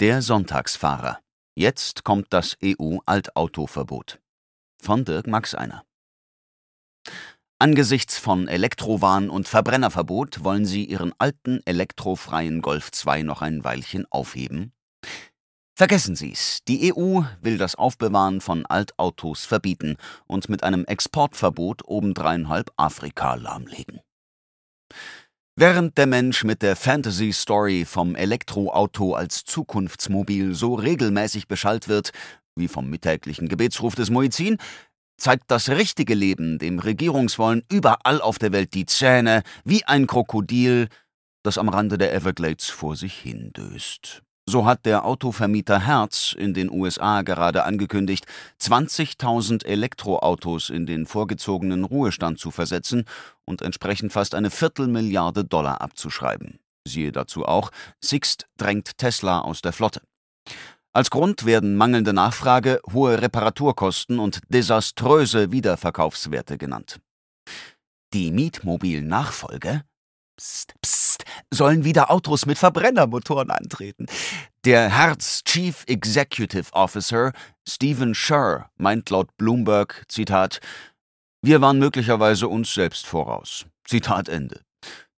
Der Sonntagsfahrer. Jetzt kommt das EU-Altautoverbot. Von Dirk Maxeiner. Angesichts von Elektrowahn und Verbrennerverbot wollen Sie Ihren alten elektrofreien Golf 2 noch ein Weilchen aufheben? Vergessen Sie's, die EU will das Aufbewahren von Altautos verbieten und mit einem Exportverbot obendreinhalb Afrika lahmlegen. Während der Mensch mit der Fantasy-Story vom Elektroauto als Zukunftsmobil so regelmäßig beschallt wird, wie vom mittäglichen Gebetsruf des Muizin, zeigt das richtige Leben dem Regierungswollen überall auf der Welt die Zähne, wie ein Krokodil, das am Rande der Everglades vor sich hindöst. So hat der Autovermieter Hertz in den USA gerade angekündigt, 20.000 Elektroautos in den vorgezogenen Ruhestand zu versetzen und entsprechend fast eine Viertelmilliarde Dollar abzuschreiben. Siehe dazu auch, Sixt drängt Tesla aus der Flotte. Als Grund werden mangelnde Nachfrage, hohe Reparaturkosten und desaströse Wiederverkaufswerte genannt. Die Mietmobil-Nachfolge? Psst, psst sollen wieder Autos mit Verbrennermotoren antreten. Der Herz Chief Executive Officer Stephen Scher meint laut Bloomberg, Zitat, wir waren möglicherweise uns selbst voraus. Zitat Ende.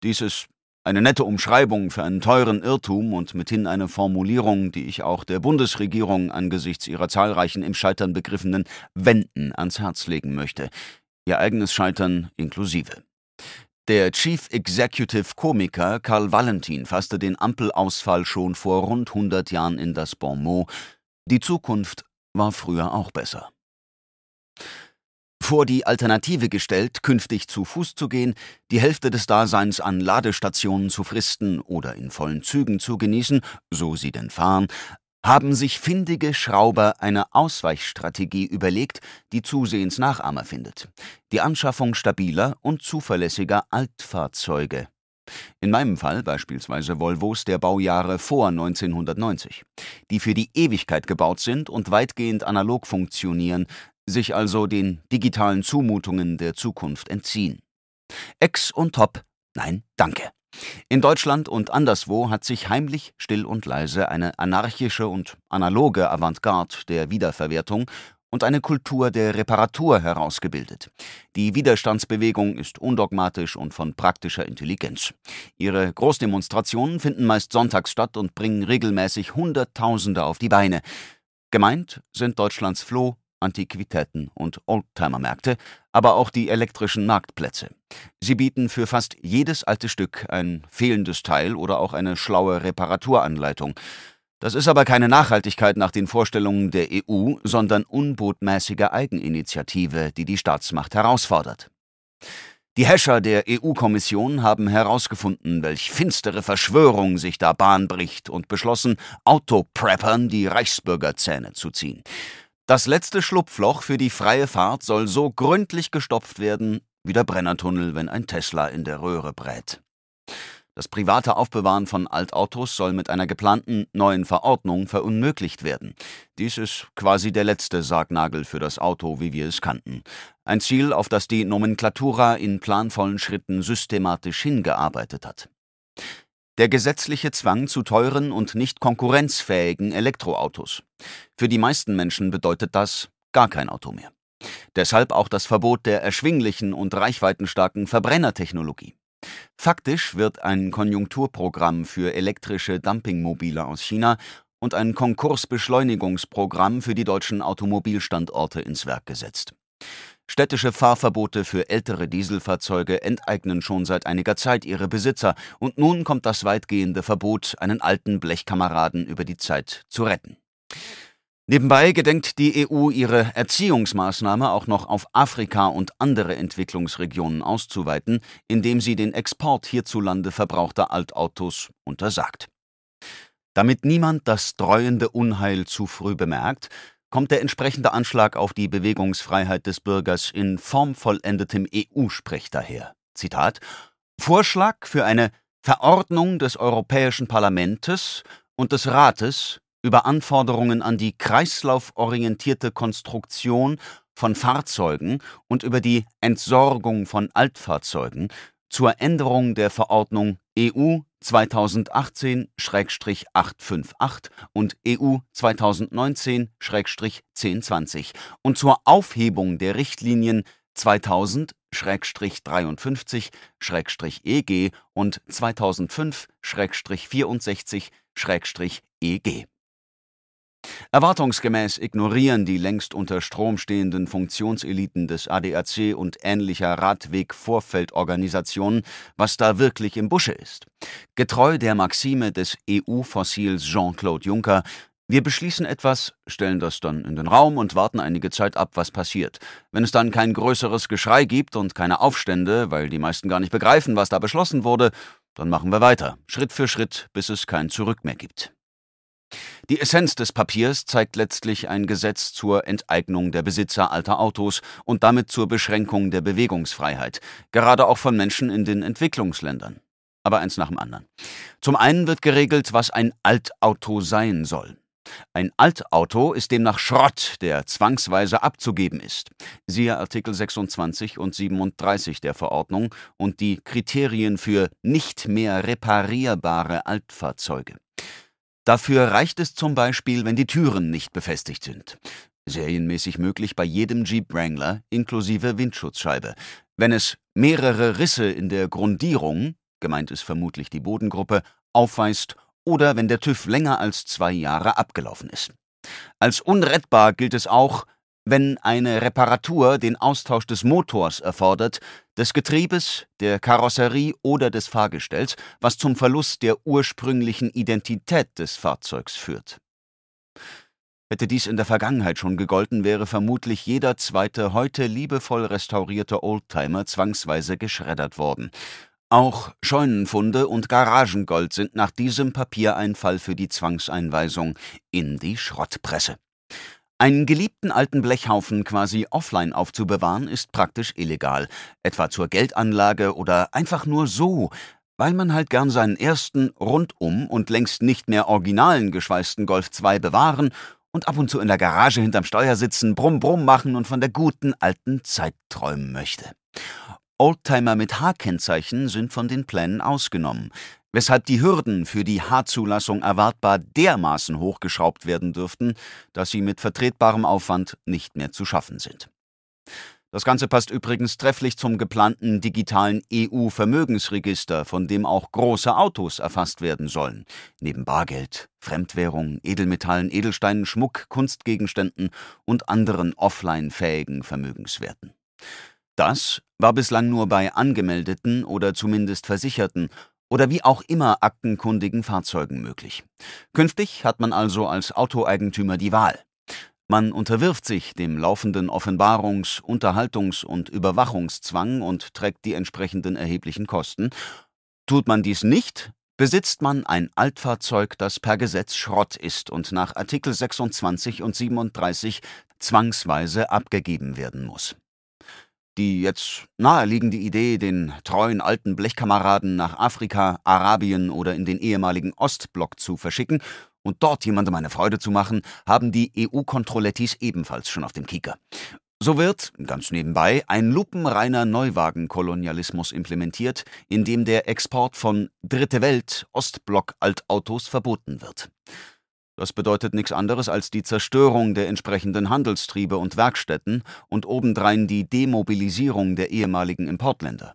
Dies ist eine nette Umschreibung für einen teuren Irrtum und mithin eine Formulierung, die ich auch der Bundesregierung angesichts ihrer zahlreichen im Scheitern begriffenen Wenden ans Herz legen möchte. Ihr eigenes Scheitern inklusive. Der Chief Executive Komiker Karl Valentin fasste den Ampelausfall schon vor rund 100 Jahren in das Bon Bonmot: Die Zukunft war früher auch besser. Vor die Alternative gestellt, künftig zu Fuß zu gehen, die Hälfte des Daseins an Ladestationen zu fristen oder in vollen Zügen zu genießen, so sie denn fahren, haben sich findige Schrauber eine Ausweichstrategie überlegt, die zusehends Nachahmer findet. Die Anschaffung stabiler und zuverlässiger Altfahrzeuge. In meinem Fall beispielsweise Volvos der Baujahre vor 1990, die für die Ewigkeit gebaut sind und weitgehend analog funktionieren, sich also den digitalen Zumutungen der Zukunft entziehen. Ex und Top, nein, danke. In Deutschland und anderswo hat sich heimlich, still und leise eine anarchische und analoge Avantgarde der Wiederverwertung und eine Kultur der Reparatur herausgebildet. Die Widerstandsbewegung ist undogmatisch und von praktischer Intelligenz. Ihre Großdemonstrationen finden meist sonntags statt und bringen regelmäßig Hunderttausende auf die Beine. Gemeint sind Deutschlands Floh, Antiquitäten und Oldtimer-Märkte, aber auch die elektrischen Marktplätze. Sie bieten für fast jedes alte Stück ein fehlendes Teil oder auch eine schlaue Reparaturanleitung. Das ist aber keine Nachhaltigkeit nach den Vorstellungen der EU, sondern unbotmäßige Eigeninitiative, die die Staatsmacht herausfordert. Die Häscher der EU-Kommission haben herausgefunden, welch finstere Verschwörung sich da Bahn bricht und beschlossen, Autopreppern die Reichsbürgerzähne zu ziehen. Das letzte Schlupfloch für die freie Fahrt soll so gründlich gestopft werden, wie der Brennertunnel, wenn ein Tesla in der Röhre brät. Das private Aufbewahren von Altautos soll mit einer geplanten neuen Verordnung verunmöglicht werden. Dies ist quasi der letzte Sargnagel für das Auto, wie wir es kannten. Ein Ziel, auf das die Nomenklatura in planvollen Schritten systematisch hingearbeitet hat. Der gesetzliche Zwang zu teuren und nicht konkurrenzfähigen Elektroautos. Für die meisten Menschen bedeutet das gar kein Auto mehr. Deshalb auch das Verbot der erschwinglichen und reichweitenstarken Verbrennertechnologie. Faktisch wird ein Konjunkturprogramm für elektrische Dumpingmobile aus China und ein Konkursbeschleunigungsprogramm für die deutschen Automobilstandorte ins Werk gesetzt. Städtische Fahrverbote für ältere Dieselfahrzeuge enteignen schon seit einiger Zeit ihre Besitzer, und nun kommt das weitgehende Verbot, einen alten Blechkameraden über die Zeit zu retten. Nebenbei gedenkt die EU, ihre Erziehungsmaßnahme auch noch auf Afrika und andere Entwicklungsregionen auszuweiten, indem sie den Export hierzulande verbrauchter Altautos untersagt. Damit niemand das dreuende Unheil zu früh bemerkt, kommt der entsprechende Anschlag auf die Bewegungsfreiheit des Bürgers in formvollendetem EU-Sprech daher. Zitat Vorschlag für eine Verordnung des Europäischen Parlamentes und des Rates über Anforderungen an die kreislauforientierte Konstruktion von Fahrzeugen und über die Entsorgung von Altfahrzeugen zur Änderung der Verordnung EU 2018-858 und e EU 2019-1020 und zur Aufhebung der Richtlinien 2000-53-EG und 2005-64-EG. Erwartungsgemäß ignorieren die längst unter Strom stehenden Funktionseliten des ADAC und ähnlicher Radweg-Vorfeldorganisationen, was da wirklich im Busche ist. Getreu der Maxime des EU-Fossils Jean-Claude Juncker, wir beschließen etwas, stellen das dann in den Raum und warten einige Zeit ab, was passiert. Wenn es dann kein größeres Geschrei gibt und keine Aufstände, weil die meisten gar nicht begreifen, was da beschlossen wurde, dann machen wir weiter, Schritt für Schritt, bis es kein Zurück mehr gibt. Die Essenz des Papiers zeigt letztlich ein Gesetz zur Enteignung der Besitzer alter Autos und damit zur Beschränkung der Bewegungsfreiheit, gerade auch von Menschen in den Entwicklungsländern. Aber eins nach dem anderen. Zum einen wird geregelt, was ein Altauto sein soll. Ein Altauto ist demnach Schrott, der zwangsweise abzugeben ist. Siehe Artikel 26 und 37 der Verordnung und die Kriterien für nicht mehr reparierbare Altfahrzeuge. Dafür reicht es zum Beispiel, wenn die Türen nicht befestigt sind. Serienmäßig möglich bei jedem Jeep Wrangler inklusive Windschutzscheibe. Wenn es mehrere Risse in der Grundierung, gemeint ist vermutlich die Bodengruppe, aufweist oder wenn der TÜV länger als zwei Jahre abgelaufen ist. Als unrettbar gilt es auch, wenn eine Reparatur den Austausch des Motors erfordert, des Getriebes, der Karosserie oder des Fahrgestells, was zum Verlust der ursprünglichen Identität des Fahrzeugs führt. Hätte dies in der Vergangenheit schon gegolten, wäre vermutlich jeder zweite heute liebevoll restaurierte Oldtimer zwangsweise geschreddert worden. Auch Scheunenfunde und Garagengold sind nach diesem Papiereinfall für die Zwangseinweisung in die Schrottpresse. Einen geliebten alten Blechhaufen quasi offline aufzubewahren, ist praktisch illegal, etwa zur Geldanlage oder einfach nur so, weil man halt gern seinen ersten, rundum und längst nicht mehr originalen geschweißten Golf 2 bewahren und ab und zu in der Garage hinterm Steuer sitzen, brumm brumm machen und von der guten alten Zeit träumen möchte. Oldtimer mit H-Kennzeichen sind von den Plänen ausgenommen, weshalb die Hürden für die H-Zulassung erwartbar dermaßen hochgeschraubt werden dürften, dass sie mit vertretbarem Aufwand nicht mehr zu schaffen sind. Das Ganze passt übrigens trefflich zum geplanten digitalen EU-Vermögensregister, von dem auch große Autos erfasst werden sollen, neben Bargeld, Fremdwährung, Edelmetallen, Edelsteinen, Schmuck, Kunstgegenständen und anderen offline-fähigen Vermögenswerten. Das war bislang nur bei angemeldeten oder zumindest versicherten oder wie auch immer aktenkundigen Fahrzeugen möglich. Künftig hat man also als Autoeigentümer die Wahl. Man unterwirft sich dem laufenden Offenbarungs-, Unterhaltungs- und Überwachungszwang und trägt die entsprechenden erheblichen Kosten. Tut man dies nicht, besitzt man ein Altfahrzeug, das per Gesetz Schrott ist und nach Artikel 26 und 37 zwangsweise abgegeben werden muss die jetzt naheliegende Idee, den treuen alten Blechkameraden nach Afrika, Arabien oder in den ehemaligen Ostblock zu verschicken und dort jemandem eine Freude zu machen, haben die EU-Kontrollettis ebenfalls schon auf dem Kieker. So wird, ganz nebenbei, ein lupenreiner Neuwagenkolonialismus implementiert, in dem der Export von Dritte Welt Ostblock-Altautos verboten wird. Das bedeutet nichts anderes als die Zerstörung der entsprechenden Handelstriebe und Werkstätten und obendrein die Demobilisierung der ehemaligen Importländer.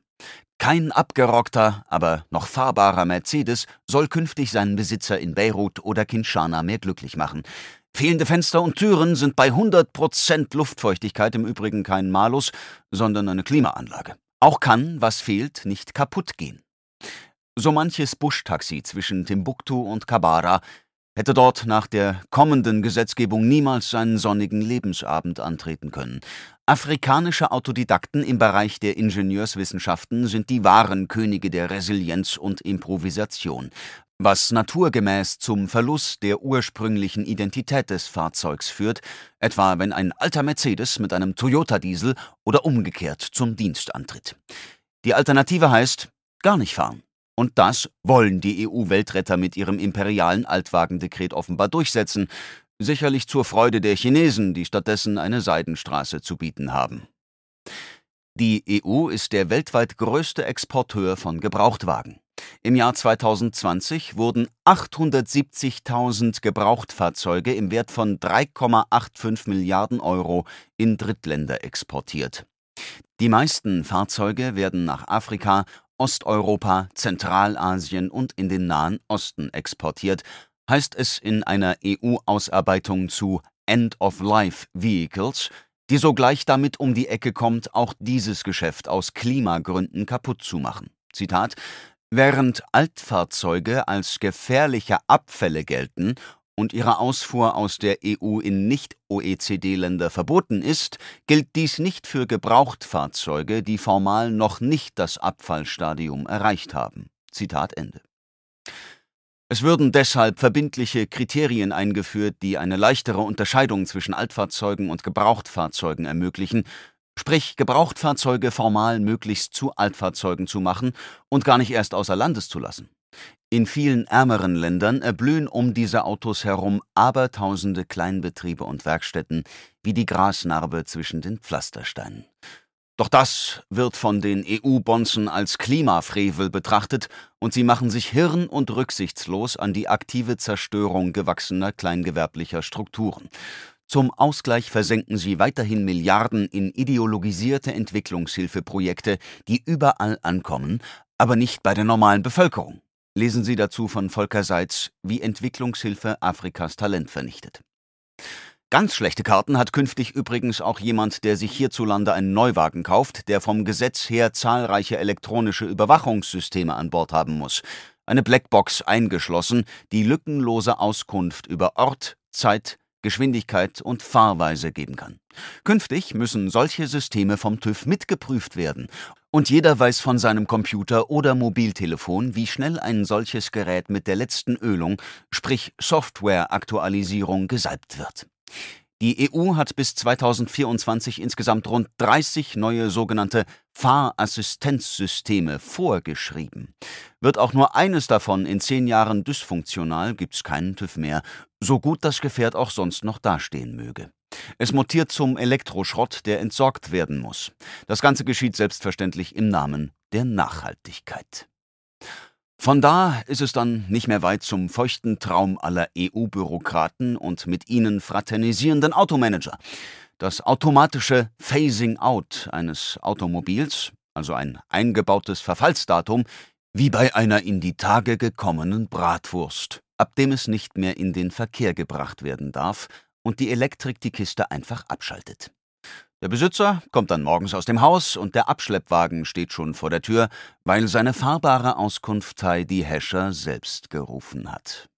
Kein abgerockter, aber noch fahrbarer Mercedes soll künftig seinen Besitzer in Beirut oder Kinshasa mehr glücklich machen. Fehlende Fenster und Türen sind bei 100% Luftfeuchtigkeit im Übrigen kein Malus, sondern eine Klimaanlage. Auch kann, was fehlt, nicht kaputt gehen. So manches Buschtaxi zwischen Timbuktu und Kabara hätte dort nach der kommenden Gesetzgebung niemals seinen sonnigen Lebensabend antreten können. Afrikanische Autodidakten im Bereich der Ingenieurswissenschaften sind die wahren Könige der Resilienz und Improvisation, was naturgemäß zum Verlust der ursprünglichen Identität des Fahrzeugs führt, etwa wenn ein alter Mercedes mit einem Toyota-Diesel oder umgekehrt zum Dienst antritt. Die Alternative heißt gar nicht fahren. Und das wollen die EU-Weltretter mit ihrem imperialen Altwagendekret offenbar durchsetzen, sicherlich zur Freude der Chinesen, die stattdessen eine Seidenstraße zu bieten haben. Die EU ist der weltweit größte Exporteur von Gebrauchtwagen. Im Jahr 2020 wurden 870.000 Gebrauchtfahrzeuge im Wert von 3,85 Milliarden Euro in Drittländer exportiert. Die meisten Fahrzeuge werden nach Afrika, Osteuropa, Zentralasien und in den Nahen Osten exportiert, heißt es in einer EU-Ausarbeitung zu End-of-Life-Vehicles, die sogleich damit um die Ecke kommt, auch dieses Geschäft aus Klimagründen kaputt zu machen. Zitat Während Altfahrzeuge als gefährliche Abfälle gelten und ihre Ausfuhr aus der EU in Nicht-OECD-Länder verboten ist, gilt dies nicht für Gebrauchtfahrzeuge, die formal noch nicht das Abfallstadium erreicht haben. Zitat Ende. Es würden deshalb verbindliche Kriterien eingeführt, die eine leichtere Unterscheidung zwischen Altfahrzeugen und Gebrauchtfahrzeugen ermöglichen, sprich Gebrauchtfahrzeuge formal möglichst zu Altfahrzeugen zu machen und gar nicht erst außer Landes zu lassen. In vielen ärmeren Ländern erblühen um diese Autos herum abertausende Kleinbetriebe und Werkstätten wie die Grasnarbe zwischen den Pflastersteinen. Doch das wird von den EU-Bonzen als Klimafrevel betrachtet und sie machen sich hirn- und rücksichtslos an die aktive Zerstörung gewachsener kleingewerblicher Strukturen. Zum Ausgleich versenken sie weiterhin Milliarden in ideologisierte Entwicklungshilfeprojekte, die überall ankommen, aber nicht bei der normalen Bevölkerung. Lesen Sie dazu von Volker Seitz, wie Entwicklungshilfe Afrikas Talent vernichtet. Ganz schlechte Karten hat künftig übrigens auch jemand, der sich hierzulande einen Neuwagen kauft, der vom Gesetz her zahlreiche elektronische Überwachungssysteme an Bord haben muss. Eine Blackbox eingeschlossen, die lückenlose Auskunft über Ort, Zeit, Geschwindigkeit und Fahrweise geben kann. Künftig müssen solche Systeme vom TÜV mitgeprüft werden und jeder weiß von seinem Computer oder Mobiltelefon, wie schnell ein solches Gerät mit der letzten Ölung, sprich Software-Aktualisierung, gesalbt wird. Die EU hat bis 2024 insgesamt rund 30 neue sogenannte Fahrassistenzsysteme vorgeschrieben. Wird auch nur eines davon in zehn Jahren dysfunktional, gibt es keinen TÜV mehr, so gut das Gefährt auch sonst noch dastehen möge. Es mutiert zum Elektroschrott, der entsorgt werden muss. Das Ganze geschieht selbstverständlich im Namen der Nachhaltigkeit. Von da ist es dann nicht mehr weit zum feuchten Traum aller EU-Bürokraten und mit ihnen fraternisierenden Automanager. Das automatische Phasing Out eines Automobils, also ein eingebautes Verfallsdatum, wie bei einer in die Tage gekommenen Bratwurst, ab dem es nicht mehr in den Verkehr gebracht werden darf und die Elektrik die Kiste einfach abschaltet. Der Besitzer kommt dann morgens aus dem Haus und der Abschleppwagen steht schon vor der Tür, weil seine fahrbare Auskunftei die Häscher selbst gerufen hat.